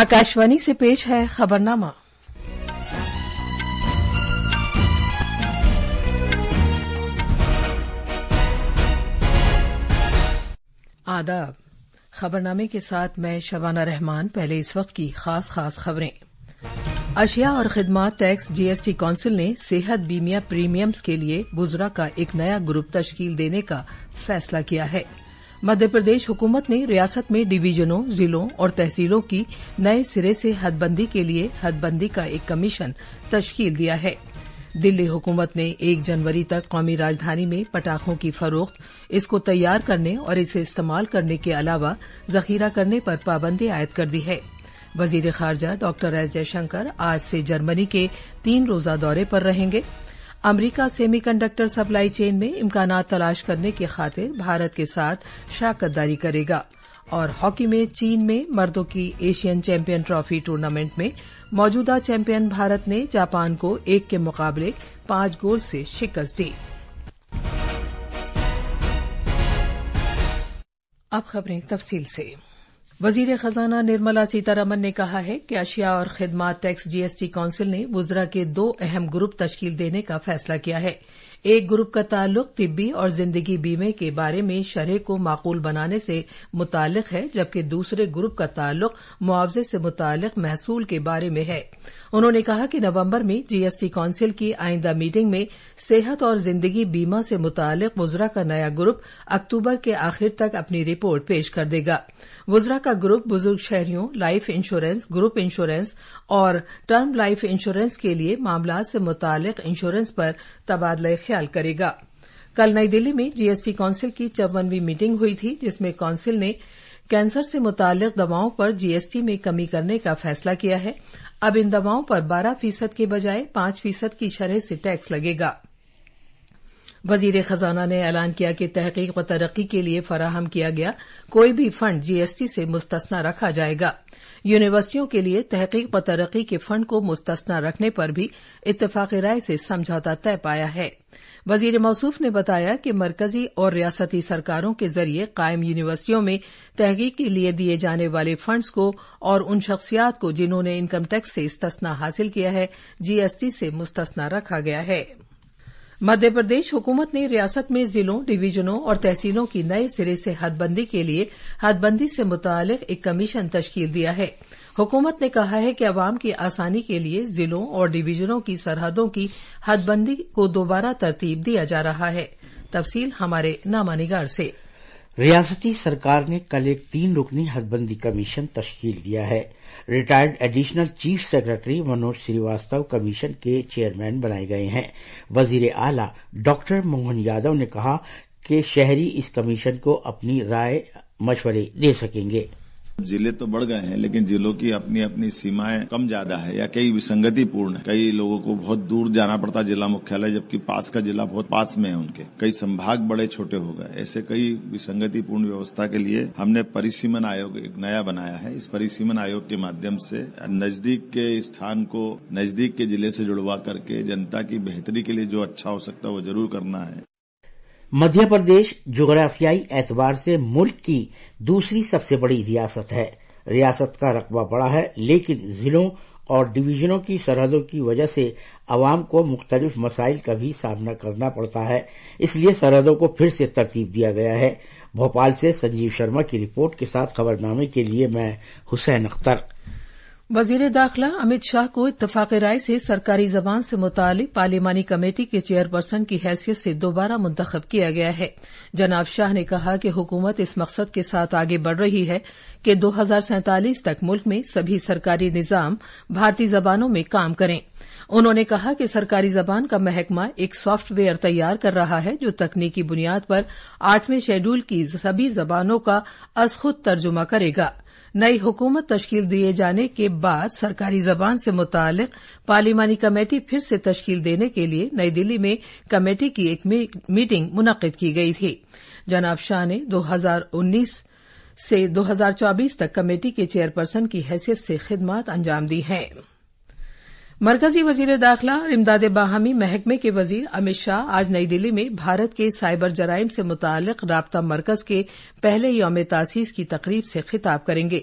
आकाशवाणी से पेश है खबरनामा आदाब खबरनामे के साथ मैं शबाना रहमान पहले इस वक्त की खास खास खबरें अशिया और खदमात टैक्स जीएसटी काउंसिल ने सेहत बीमिया प्रीमियम्स के लिए बुजुर्ग का एक नया ग्रुप तश्कील देने का फैसला किया है मध्य प्रदेश हुकूमत ने रियासत में डिवीजनों जिलों और तहसीलों की नए सिरे से हदबंदी के लिए हदबंदी का एक कमीशन तश्कील दिया है दिल्ली हुकूमत ने 1 जनवरी तक कौमी राजधानी में पटाखों की फरोख्त इसको तैयार करने और इसे इस्तेमाल करने के अलावा जखीरा करने पर पाबंदी आयद कर दी है वजीर खारजा डॉ एस जयशंकर आज से जर्मनी के तीन रोजा दौरे पर रहेंगे अमरीका सेमीकंडक्टर सप्लाई चेन में इम्कान तलाश करने की खातिर भारत के साथ शाकतदारी करेगा और हॉकी में चीन में मर्दों की एशियन चैंपियन ट्रॉफी टूर्नामेंट में मौजूदा चैंपियन भारत ने जापान को एक के मुकाबले पांच गोल से शिकस्त दी अब खबरें तफसील से वजीर खजाना निर्मला सीतारमन ने कहा है कि अशिया और खिदमात टैक्स जीएसटी काउंसिल ने वजरा के दो अहम ग्रुप तश्कील देने का फैसला किया है एक ग्रुप का ताल्लुक तिब्बी और जिंदगी बीमे के बारे में शरह को माकूल बनाने से मुतल है जबकि दूसरे ग्रुप का ताल्लुक मुआवजे से मुतल महसूल के बारे में है उन्होंने कहा कि नवंबर में जीएसटी काउंसिल की आइंदा मीटिंग में सेहत और जिंदगी बीमा से मुतعلق वजरा का नया ग्रुप अक्तूबर के आखिर तक अपनी रिपोर्ट पेश कर देगा वजरा का ग्रुप बुजुर्ग शहरियों लाइफ इंश्योरेंस ग्रुप इंश्योरेंस और टर्म लाइफ इंश्योरेंस के लिए मामला से मुतعلق इंश्योरेंस पर तबादला ख्याल करेगा कल नई दिल्ली में जीएसटी काउंसिल की चौवनवीं मीटिंग हुई थी जिसमें काउंसिल ने कैंसर से मुतालिक दवाओं पर जीएसटी में कमी करने का फैसला किया है अब इन दवाओं पर बारह फीसद के बजाय पांच फीसद की शरह से टैक्स लगेगा वजीर खजाना ने ऐलान किया कि तहकीक व तरक्की के लिए फराहम किया गया कोई भी फंड जीएसटी से मुस्तना रखा जाएगा यूनिवर्सिटियों के लिए तहकीक व तरक्की के फंड को मुस्तना रखने पर भी इतफाक राय से समझौता तय पाया है वजीर मौसूफ ने बताया कि मरकजी और रियासती सरकारों के जरिए कायम यूनिवर्सिटियों में तहकीक के लिए दिए जाने वाले फंड्स को और उन शख्सियात को जिन्होंने इनकम टैक्स से इस्तना हासिल किया है जीएसटी से मुस्तना रखा गया है मध्य प्रदेश हुकूमत ने रियासत में जिलों डिवीजनों और तहसीलों की नए सिरे से हदबंदी के लिए हदबंदी से मुतक एक कमीशन तश्कील दिया है हुकूमत ने कहा है कि अवाम की आसानी के लिए जिलों और डिवीजनों की सरहदों की हदबंदी को दोबारा तरतीब दिया जा रहा है तफसील हमारे नामा निगार से रियासती सरकार ने कल एक तीन रुकनी हदबंदी कमीशन तश्कील दिया है retired additional chief secretary Manoj Srivastava commission के चेयरमैन बनाए गए हैं वजीर आला डॉक्टर मोहन यादव ने कहा कि शहरी इस कमीशन को अपनी राय मशवरे दे सकेंगे जिले तो बढ़ गए हैं लेकिन जिलों की अपनी अपनी सीमाएं कम ज्यादा है या कई विसंगति पूर्ण है कई लोगों को बहुत दूर जाना पड़ता है जिला मुख्यालय जबकि पास का जिला बहुत पास में है उनके कई संभाग बड़े छोटे हो गए ऐसे कई विसंगति पूर्ण व्यवस्था के लिए हमने परिसीमन आयोग एक नया बनाया है इस परिसीमन आयोग के माध्यम से नजदीक के स्थान को नजदीक के जिले से जुड़वा करके जनता की बेहतरी के लिए जो अच्छा हो सकता है वो जरूर करना है मध्य प्रदेश जोग्राफियाई एतबार से मुल्क की दूसरी सबसे बड़ी रियासत है रियासत का रकबा बड़ा है लेकिन जिलों और डिवीजनों की सरहदों की वजह से आवाम को मुख्तलिफ मसाइल का भी सामना करना पड़ता है इसलिए सरहदों को फिर से तरतीब दिया गया है भोपाल से संजीव शर्मा की रिपोर्ट के साथ खबरनामे के लिए मैं हुसैन अख्तर वजीर दाखिला अमित शाह को इतफाक राय से सरकारी जबान से मुतल पार्लिमानी कमेटी के चेयरपर्सन की हैसियत से दोबारा मुंतखब किया गया है जनाब शाह ने कहा कि हुकूमत इस मकसद के साथ आगे बढ़ रही है कि दो हजार सैंतालीस तक मुल्क में सभी सरकारी निजाम भारतीय जबानों में काम करें उन्होंने कहा कि सरकारी जबान का महकमा एक सॉफ्टवेयर तैयार कर रहा है जो तकनीकी बुनियाद पर आठवें शेड्यूल की सभी जबानों का अज खुद तर्जुमा करेगा नई हुकूमत तश्कील दिए जाने के बाद सरकारी जबान से मुतल पार्लिमानी कमेटी फिर से तश्कील देने के लिए नई दिल्ली में कमेटी की एक मीटिंग मुनद की गई थी जनाब शाह ने 2019 से 2024 तक कमेटी के चेयरपर्सन की हैसियत से खिदमत अंजाम दी है मरकजी वजीर दाखिला और इमदाद बाहमी महकमे के वजीर अमित शाह आज नई दिल्ली में भारत के साइबर जराइम से मुतक रबता मरकज के पहले योम तासीस की तकरीब से खिताब करेंगे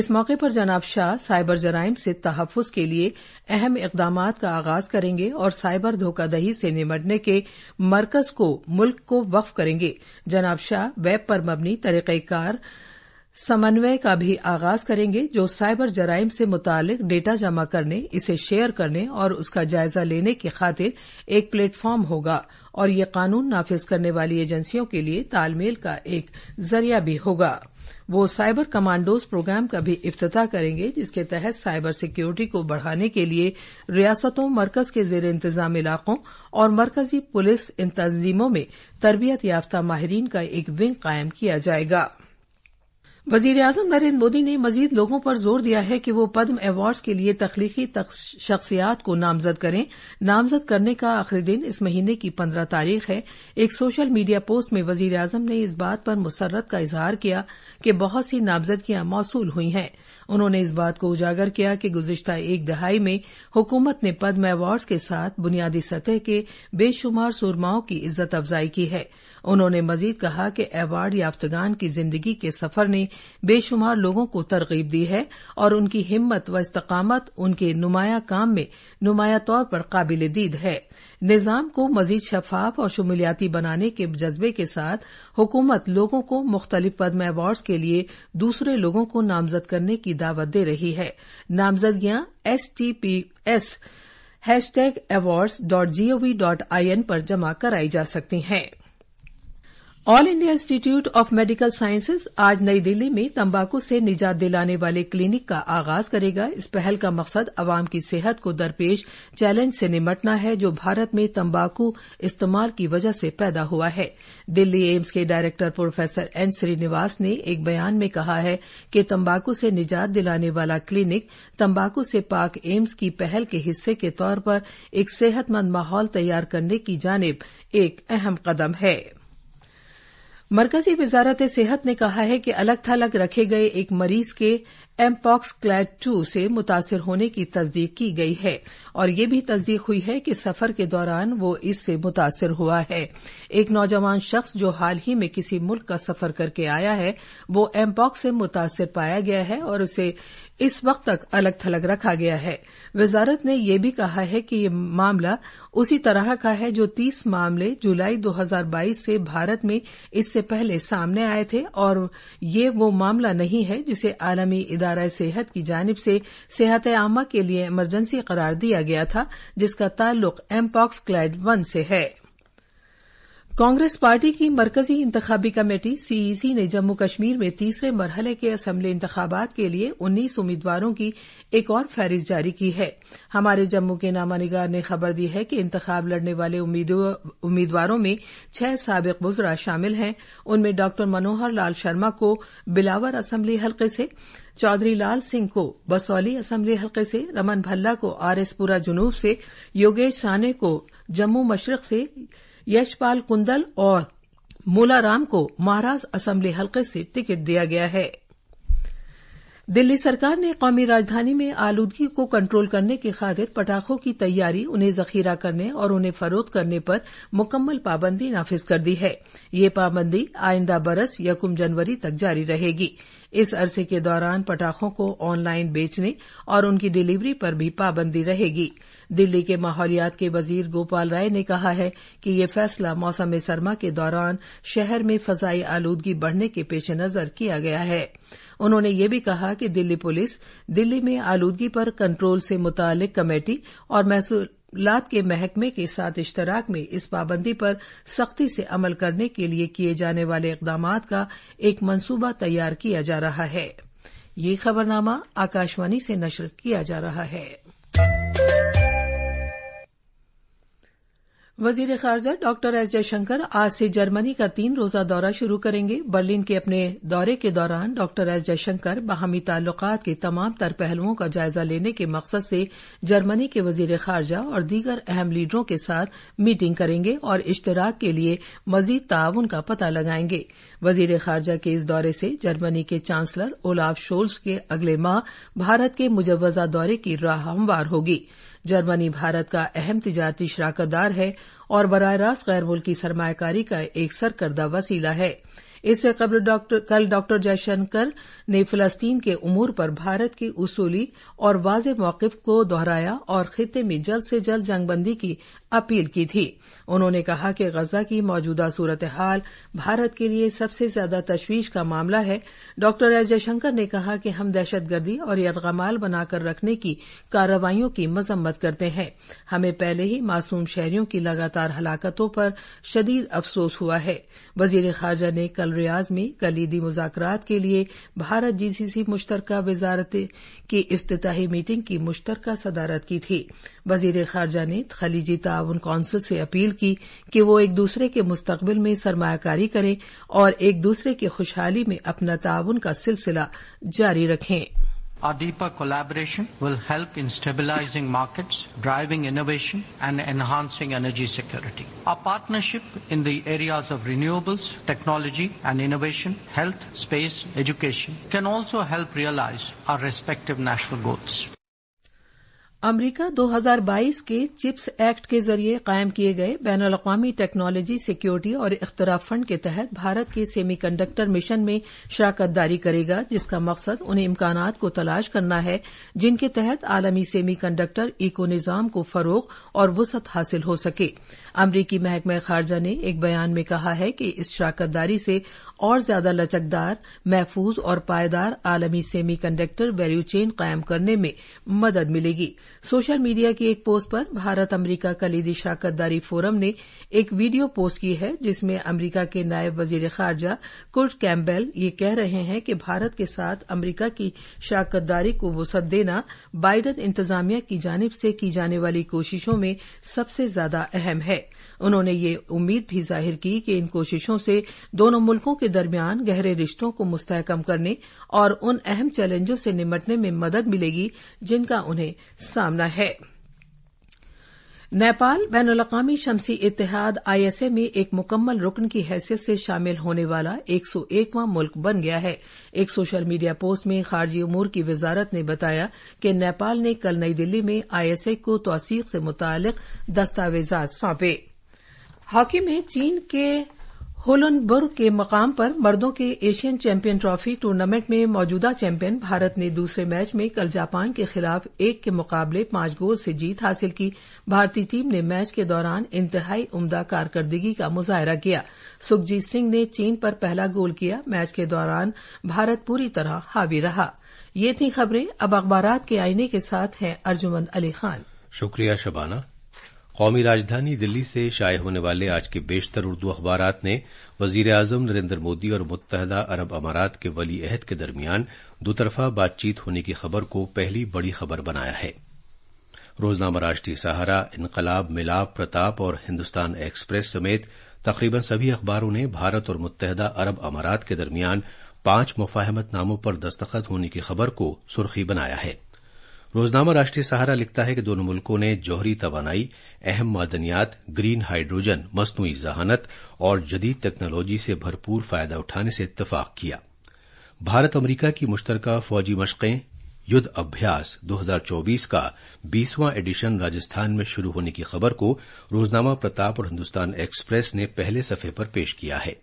इस मौके पर जनाब शाह साइबर जराइम से तहफ़ के लिए अहम इकदाम का आगाज करेंगे और साइबर धोखादही से निमटने के मरकज को मुल्क को वक्फ करेंगे जनाब शाह वेब पर मबनी तरीक़ार समन्वय का भी आगाज करेंगे जो साइबर जराइम से मुतालिक डेटा जमा करने इसे शेयर करने और उसका जायजा लेने की खातिर एक प्लेटफॉर्म होगा और ये कानून नाफिज करने वाली एजेंसियों के लिए तालमेल का एक जरिया भी होगा वो साइबर कमांडोज प्रोग्राम का भी अफ्ताह करेंगे जिसके तहत साइबर सिक्योरिटी को बढ़ाने के लिए रियासतों मरकज के जेर इंतजाम इलाकों और मरकजी पुलिस इन में तरबियत याफ्ता माहरीन का एक विंग कायम किया जाएगा वजीर अजम नरेन्द्र मोदी ने मजीद लोगों पर जोर दिया है कि वो पद्म अवार्ड्स के लिए तख्लीकी शख्सियात को नामजद करें नामजद करने का आखिरी दिन इस महीने की पन्द्रह तारीख है एक सोशल मीडिया पोस्ट में वजीर अजम ने इस बात पर मुसरत का इजहार किया कि बहुत सी नामजदगियां मौसू हुई हैं उन्होंने इस बात को उजागर किया कि गुजशत एक दहाई में हुकूमत ने पद्म अवार्ड्स के साथ बुनियादी सतह के बेशुमार सुरमाओं की इज्जत अफजाई की है उन्होंने मजीद कहा कि अवार्ड याफ्तगान की जिंदगी के सफर ने बेशुमार लोगों को तरगीब दी है और उनकी हिम्मत व इस्तकामत उनके नुमाया काम में नुमाया तौर पर काबिल दीद है निज़ाम को मजीद शफाफ और शमूलियाती बनाने के जज्बे के साथ हुकूमत लोगों को मुख्तलिफ पद्म अवार्ड्स के लिए दूसरे लोगों को नामजद करने की दावत दे रही है नामजदगियां S T P S hash tag awards dot G O V dot I N पर जमा कराई जा सकती हैं all India institute of medical sciences आज नई दिल्ली में तंबाकू से निजात दिलाने वाले क्लिनिक का आगाज करेगा इस पहल का मकसद अवाम की सेहत को दरपेश चैलेंज से निमटना है जो भारत में तंबाकू इस्तेमाल की वजह से पैदा हुआ है दिल्ली एम्स के डायरेक्टर प्रोफेसर एन श्रीनिवास ने एक बयान में कहा है कि तंबाकू से निजात दिलाने वाला क्लिनिक तंबाकू से पाक एम्स की पहल के हिस्से के तौर पर एक सेहतमंद माहौल तैयार करने की जानब एक अहम कदम है मरकजी वजारत सेहत ने कहा है कि अलग थलग रखे गए एक मरीज के एमपॉक्स क्लैड टू से मुतासर होने की तस्दीक की गई है और यह भी तस्दीक हुई है कि सफर के दौरान वो इससे मुतासर हुआ है एक नौजवान शख्स जो हाल ही में किसी मुल्क का सफर करके आया है वो एमपॉक्स से मुतासर पाया गया है और उसे इस वक्त तक अलग थलग रखा गया है वजारत ने यह भी कहा है कि यह मामला उसी तरह का है जो तीस मामले जुलाई 2022 से भारत में इससे से पहले सामने आए थे और ये वो मामला नहीं है जिसे आलमी इदारा सेहत की जानब से सेहत आमा के लिए इमरजेंसी करार दिया गया था जिसका ताल्लुक एमपॉक्स क्लाइड वन से है कांग्रेस पार्टी की मरकजी इंतबी कमेटी सीईसी e ने जम्मू कश्मीर में तीसरे मरहले के असम्बली इंतबात के लिए उन्नीस उम्मीदवारों की एक और फहरिस्त जारी की है हमारे जम्मू के नामा निगार ने खबर दी है कि इंतखाब लड़ने वाले उम्मीदवारों में छह सबक बुजरा शामिल हैं उनमें डॉ मनोहर लाल शर्मा को बिलावर असम्बली हल्के से चौधरी लाल सिंह को बसौली असम्बली हल्के से रमन भल्ला को आरएसपुरा जुनूब से योगेश साने को जम्मू मशरक से यशपाल कुंदल और मोलाराम को महाराज असम्बली हलके से टिकट दिया गया है दिल्ली सरकार ने कौमी राजधानी में आलूदगी को कंट्रोल करने की खातिर पटाखों की तैयारी उन्हें जखीरा करने और उन्हें फरोख्त करने पर मुकम्मल पाबंदी नाफिज कर दी है ये पाबंदी आइंदा बरस यकुम जनवरी तक जारी रहेगी इस अरसे के दौरान पटाखों को ऑनलाइन बेचने और उनकी डिलीवरी पर भी पाबंदी रहेगी दिल्ली के माहौलियात के वजीर गोपाल राय ने कहा है कि यह फैसला मौसम सरमा के दौरान शहर में फजाई आलूदगी बढ़ने के पेश नजर किया गया है उन्होंने यह भी कहा कि दिल्ली पुलिस दिल्ली में आलूदगी पर कंट्रोल से मुतल कमेटी और महसूलात के महकमे के साथ इश्तराक में इस पाबंदी पर सख्ती से अमल करने के लिए किए जाने वाले इकदाम का एक मंसूबा तैयार किया जा रहा है ये खबरनामा आकाशवाणी से नशर किया जा रहा है वजीर खारजा डॉक्टर एस जयशंकर आज से जर्मनी का तीन रोजा दौरा शुरू करेंगे बर्लिन के अपने दौरे के दौरान डॉक्टर एस जयशंकर बाहमी ताल्लुक के तमाम तर पहलुओं का जायजा लेने के मकसद से जर्मनी के वजीर खारजा और दीगर अहम लीडरों के साथ मीटिंग करेंगे और इश्तराक के लिए मजीद ताउन का पता लगाएंगे वजीर खारजा के इस दौरे से जर्मनी के चांसलर ओलाफ शोल्स के अगले माह भारत के मुजवजा दौरे की राह हमवार होगी जर्मनी भारत का अहम तजारती शराकतदार है और बर रास्त गैर मुल्की सरमाकारी का एक सरकर्दा वसीला है इससे कबल कल डॉक्टर जयशंकर ने फिलस्तीन के उमूर पर भारत की उसूली और वाज मौकफ को दोहराया और खत्े में जल्द से जल्द जंगबंदी की अपील की थी उन्होंने कहा कि गजा की मौजूदा सूरत हाल भारत के लिए सबसे ज्यादा तशवीश का मामला है डॉक्टर एस जयशंकर ने कहा कि हम दहशतगर्दी और यरगमाल बनाकर रखने की कार्रवाईओं की मजम्मत करते हैं हमें पहले ही मासूम शहरियों की लगातार हलाकतों पर शदीद अफसोस हुआ है वजीर खारजा ने कल रियाज में कलीदी मुजाकर के लिए भारत जीसीसी मुश्तरका वजारत की इफ्तताही मीटिंग की मुश्तरक सदारत की थी वजीर खारजा ने खलीजी ताउन कौंसिल से अपील की कि वो एक दूसरे के मुस्तबिल में सरमाकारी करें और एक दूसरे की खुशहाली में अपना ताउन का सिलसिला जारी रखें Our deeper collaboration will help in stabilizing markets, driving innovation, and enhancing energy security. Our partnership in the areas of renewables, technology and innovation, health, space, education can also help realize our respective national goals. अमरीका 2022 के chips act के जरिए कायम किए गए ban अवी technology security और इख्तरा fund के तहत भारत के सेमीकंडक्टर मिशन में शराकत दारी करेगा जिसका मकसद उन इम्कान को तलाश करना है जिनके तहत आलमी सेमीकंडक्टर इको निज़ाम को फरोग और वसत हासिल हो सके अमरीकी महकमे खारजा ने एक बयान में कहा है कि इस शराकत दारी से और ज्यादा लचकदार महफूज और पायदार आलमी सेमी कंडक्टर वैल्यू चेन कायम करने में मदद मिलेगी सोशल मीडिया की एक पोस्ट पर भारत अमरीका कलीदी शराकतदारी फोरम ने एक वीडियो पोस्ट की है जिसमें अमरीका के नायब वजीर खारजा कुर्ट कैम्बेल ये कह रहे हैं कि भारत के साथ अमरीका की शाकतदारी को वसत देना बाइडन इंतजामिया की जानब से की जाने वाली कोशिशों में सबसे ज्यादा अहम है उन्होंने ये उम्मीद भी जाहिर की कि इन कोशिशों से दोनों मुल्कों के दरमियान गहरे रिश्तों को मुस्तहकम करने और उन अहम चैलेंजों से निमटने में मदद मिलेगी जिनका उन्हें सामना है नेपाल बैन अवी शमसी इतिहाद आईएसए में एक मुकम्मल रुकन की हैसियत से शामिल होने वाला एक सौ एकवां मुल्क बन गया है एक सोशल मीडिया पोस्ट में खारजी उमूर की वजारत ने बताया कि नेपाल ने कल नई दिल्ली में आईएसए को तोसीक से मुतल दस्तावेजा सौंपे हॉकी में चीन के होलनबुर्ग के मकाम पर मर्दों के एशियन चैंपियन ट्रॉफी टूर्नामेंट में मौजूदा चैंपियन भारत ने दूसरे मैच में कल जापान के खिलाफ एक के मुकाबले पांच गोल से जीत हासिल की भारतीय टीम ने मैच के दौरान इंतहाई उम्दा कारकर्दगी का मुजाहरा किया सुखजीत सिंह ने चीन पर पहला गोल किया मैच के दौरान भारत पूरी तरह हावी रहा ये थी खबरें अब अखबार के आईने के साथ हैं अर्जुमन अली खान शुक्रिया शबाना कौमी राजधानी दिल्ली से शाये होने वाले आज के बेशतर उर्दू अखबार ने वजीर अजम नरेन्द्र मोदी और मुतहदा अरब अमारात के वली अहद के दरमियान दोतरफा बातचीत होने की खबर को पहली बड़ी खबर बनाया है रोजनामा राष्ट्रीय सहारा इनकलाब मिलाप प्रताप और हिंदुस्तान एक्सप्रेस समेत तकरीबन सभी अखबारों ने भारत और मुतहदा अरब अमारात के दरमियान पांच मुफाहमत नामों पर दस्तखत होने की खबर को सुर्खी बनाया है रोजनामा राष्ट्रीय सहारा लिखता है कि दोनों मुल्कों ने जौहरी तवानाई अहम मादनियात ग्रीन हाइड्रोजन मसनू जहानत और जदीद टेक्नोलॉजी से भरपूर फायदा उठाने से इतफाक किया भारत अमरीका की मुश्तरक फौजी मशकें युद्ध अभ्यास 2024 का 20वां एडिशन राजस्थान में शुरू होने की खबर को रोजनामा प्रताप और हिंदुस्तान एक्सप्रेस ने पहले सफे पर पेश किया है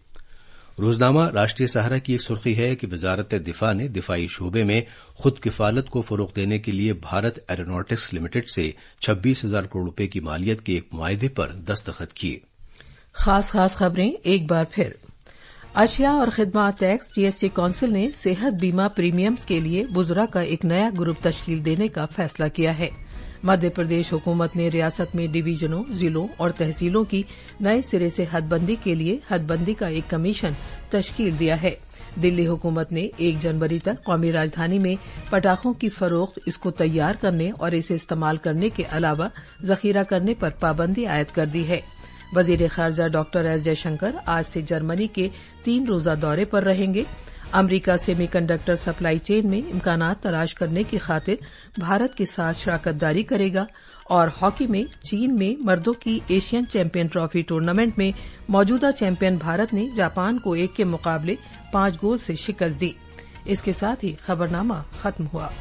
रोजनामा राष्ट्रीय सहारा की एक सुर्खी है कि वजारत दिफा ने दिफाई शोबे में खुद किफालत को फरोग देने के लिए भारत एरोनॉटिक्स लिमिटेड से छब्बीस हजार करोड़ रूपये की मालियत के एक माहदे पर दस्तखत किए खास खास खबरें एक बार फिर अशिया और खदमात टैक्स जीएसटी काउंसिल ने सेहत बीमा प्रीमियम्स के लिए बुजुर्ग का एक नया ग्रुप तश्कील देने का फैसला किया है मध्य प्रदेश हुकूमत ने रियासत में डिवीजनों जिलों और तहसीलों की नए सिरे से हदबंदी के लिए हदबंदी का एक कमीशन तश्कील दिया है दिल्ली हुकूमत ने 1 जनवरी तक कौमी राजधानी में पटाखों की फरोख्त इसको तैयार करने और इसे इस्तेमाल करने के अलावा जखीरा करने पर पाबंदी आयद कर दी है वजीर खारजा डॉक्टर एस जयशंकर आज से जर्मनी के तीन रोजा दौरे पर रहेंगे अमरीका सेमीकंडक्टर सप्लाई चेन में इम्कान तलाश करने की खातिर भारत के साथ शराकतदारी करेगा और हॉकी में चीन में मर्दों की एशियन चैंपियन ट्रॉफी टूर्नामेंट में मौजूदा चैंपियन भारत ने जापान को एक के मुकाबले पांच गोल से शिकस्त दी इसके साथ ही खबरनामा खत्म हुआ